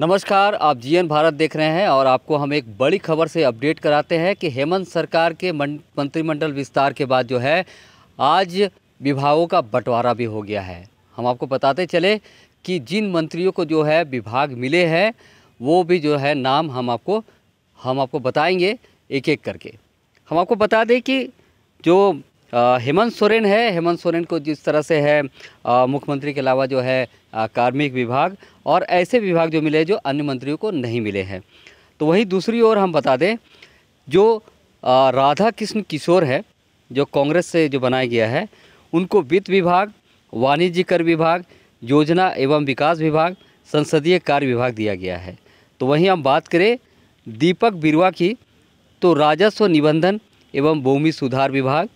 नमस्कार आप जीएन भारत देख रहे हैं और आपको हम एक बड़ी खबर से अपडेट कराते हैं कि हेमंत सरकार के मंत्रिमंडल विस्तार के बाद जो है आज विभागों का बंटवारा भी हो गया है हम आपको बताते चले कि जिन मंत्रियों को जो है विभाग मिले हैं वो भी जो है नाम हम आपको हम आपको बताएंगे एक एक करके हम आपको बता दें कि जो हेमंत सोरेन है हेमंत सोरेन को जिस तरह से है मुख्यमंत्री के अलावा जो है कार्मिक विभाग और ऐसे विभाग जो मिले जो अन्य मंत्रियों को नहीं मिले हैं तो वहीं दूसरी ओर हम बता दें जो राधा कृष्ण किशोर है जो कांग्रेस से जो बनाया गया है उनको वित्त विभाग वाणिज्य कर विभाग योजना एवं विकास विभाग संसदीय कार्य विभाग दिया गया है तो वहीं हम बात करें दीपक बिरवा की तो राजस्व निबंधन एवं भूमि सुधार विभाग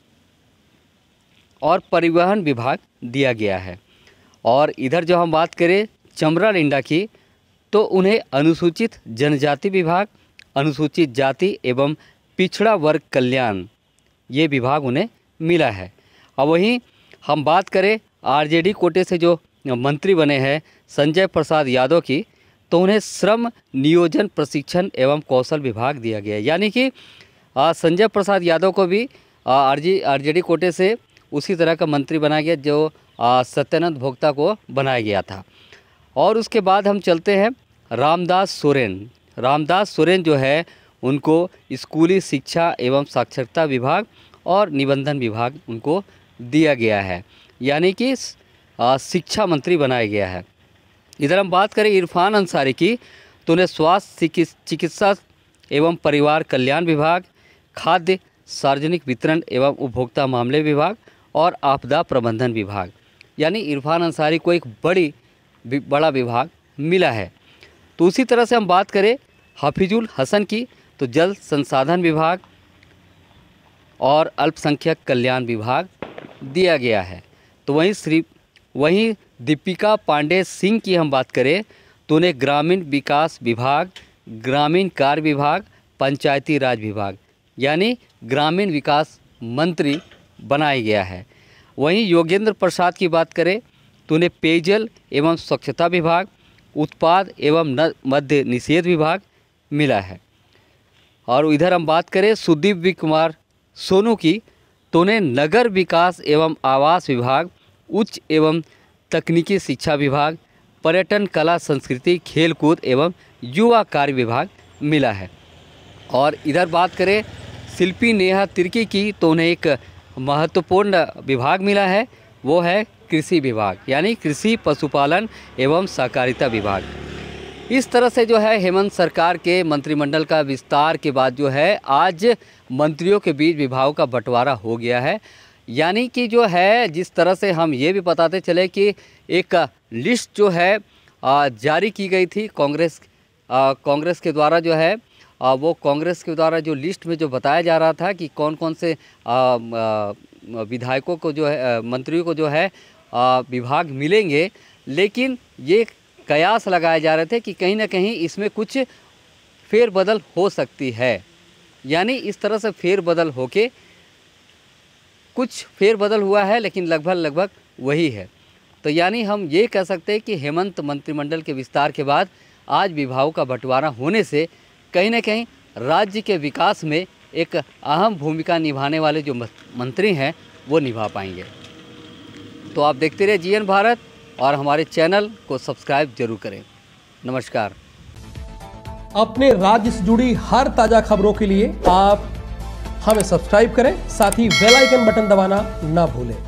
और परिवहन विभाग दिया गया है और इधर जो हम बात करें चमरा लिंडा की तो उन्हें अनुसूचित जनजाति विभाग अनुसूचित जाति एवं पिछड़ा वर्ग कल्याण ये विभाग उन्हें मिला है और वहीं हम बात करें आरजेडी कोटे से जो मंत्री बने हैं संजय प्रसाद यादव की तो उन्हें श्रम नियोजन प्रशिक्षण एवं कौशल विभाग दिया गया यानी कि संजय प्रसाद यादव को भी आरजी आरजेडी कोटे से उसी तरह का मंत्री बनाया गया जो सत्यानंद भोक्ता को बनाया गया था और उसके बाद हम चलते हैं रामदास सोरेन रामदास सोरेन जो है उनको स्कूली शिक्षा एवं साक्षरता विभाग और निबंधन विभाग उनको दिया गया है यानी कि शिक्षा मंत्री बनाया गया है इधर हम बात करें इरफान अंसारी की तो उन्हें स्वास्थ्य चिकित्सा एवं परिवार कल्याण विभाग खाद्य सार्वजनिक वितरण एवं उपभोक्ता मामले विभाग और आपदा प्रबंधन विभाग यानी इरफान अंसारी को एक बड़ी बड़ा विभाग मिला है तो उसी तरह से हम बात करें हफीजुल हसन की तो जल संसाधन विभाग और अल्पसंख्यक कल्याण विभाग दिया गया है तो वहीं श्री वहीं दीपिका पांडे सिंह की हम बात करें तो उन्हें ग्रामीण विकास विभाग ग्रामीण कार्य विभाग पंचायती राज विभाग यानी ग्रामीण विकास मंत्री बनाया गया है वहीं योगेंद्र प्रसाद की बात करें तो उन्हें पेयजल एवं स्वच्छता विभाग उत्पाद एवं मध्य निषेध विभाग मिला है और इधर हम बात करें सुदीप कुमार सोनू की तो उन्हें नगर विकास एवं आवास विभाग उच्च एवं तकनीकी शिक्षा विभाग पर्यटन कला संस्कृति खेलकूद एवं युवा कार्य विभाग मिला है और इधर बात करें शिल्पी नेहा तिर्की की तो उन्हें एक महत्वपूर्ण विभाग मिला है वो है कृषि विभाग यानी कृषि पशुपालन एवं सहकारिता विभाग इस तरह से जो है हेमंत सरकार के मंत्रिमंडल का विस्तार के बाद जो है आज मंत्रियों के बीच विभाग का बंटवारा हो गया है यानी कि जो है जिस तरह से हम ये भी बताते चले कि एक लिस्ट जो है जारी की गई थी कांग्रेस कांग्रेस के द्वारा जो है वो कांग्रेस के द्वारा जो लिस्ट में जो बताया जा रहा था कि कौन कौन से विधायकों को जो है मंत्रियों को जो है विभाग मिलेंगे लेकिन ये कयास लगाए जा रहे थे कि कहीं ना कहीं इसमें कुछ फेरबदल हो सकती है यानी इस तरह से फेरबदल होके कुछ फेरबदल हुआ है लेकिन लगभग लगभग वही है तो यानी हम ये कह सकते हैं कि हेमंत मंत्रिमंडल के विस्तार के बाद आज विभागों का बंटवारा होने से कहीं ना कहीं राज्य के विकास में एक अहम भूमिका निभाने वाले जो मंत्री हैं वो निभा पाएंगे तो आप देखते रहे जीएन भारत और हमारे चैनल को सब्सक्राइब जरूर करें नमस्कार अपने राज्य से जुड़ी हर ताजा खबरों के लिए आप हमें सब्सक्राइब करें साथ ही बेल आइकन बटन दबाना ना भूलें